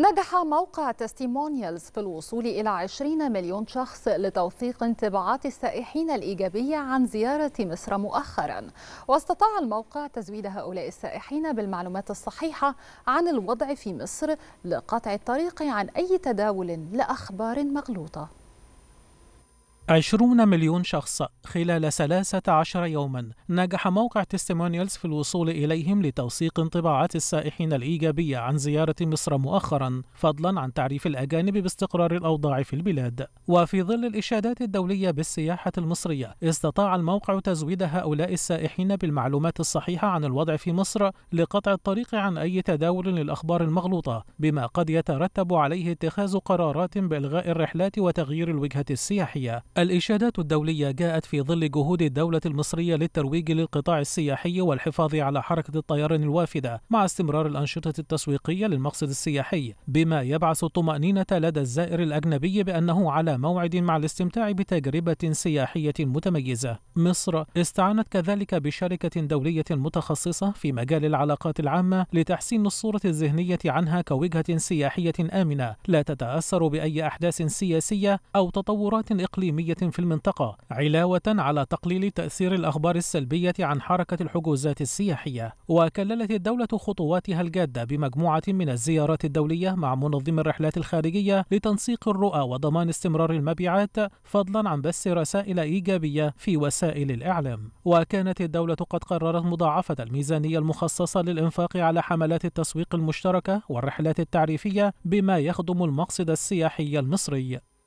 نجح موقع تستيمونيالز في الوصول إلى 20 مليون شخص لتوثيق انطباعات السائحين الإيجابية عن زيارة مصر مؤخرا واستطاع الموقع تزويد هؤلاء السائحين بالمعلومات الصحيحة عن الوضع في مصر لقطع الطريق عن أي تداول لأخبار مغلوطة عشرون مليون شخص خلال 13 يوما نجح موقع تيستيمونيالز في الوصول إليهم لتوثيق انطباعات السائحين الإيجابية عن زيارة مصر مؤخرا فضلا عن تعريف الأجانب باستقرار الأوضاع في البلاد وفي ظل الإشادات الدولية بالسياحة المصرية استطاع الموقع تزويد هؤلاء السائحين بالمعلومات الصحيحة عن الوضع في مصر لقطع الطريق عن أي تداول للأخبار المغلوطة بما قد يترتب عليه اتخاذ قرارات بإلغاء الرحلات وتغيير الوجهة السياحية الإشادات الدولية جاءت في ظل جهود الدولة المصرية للترويج للقطاع السياحي والحفاظ على حركة الطيران الوافدة مع استمرار الأنشطة التسويقية للمقصد السياحي بما يبعث الطمأنينة لدى الزائر الأجنبي بأنه على موعد مع الاستمتاع بتجربة سياحية متميزة مصر استعانت كذلك بشركة دولية متخصصة في مجال العلاقات العامة لتحسين الصورة الذهنية عنها كوجهة سياحية آمنة لا تتأثر بأي أحداث سياسية أو تطورات إقليمية عسكرية في المنطقة علاوة على تقليل تأثير الأخبار السلبية عن حركة الحجوزات السياحية وكللت الدولة خطواتها الجادة بمجموعة من الزيارات الدولية مع منظم الرحلات الخارجية لتنسيق الرؤى وضمان استمرار المبيعات فضلا عن بث رسائل إيجابية في وسائل الإعلام وكانت الدولة قد قررت مضاعفة الميزانية المخصصة للإنفاق على حملات التسويق المشتركة والرحلات التعريفية بما يخدم المقصد السياحي المصري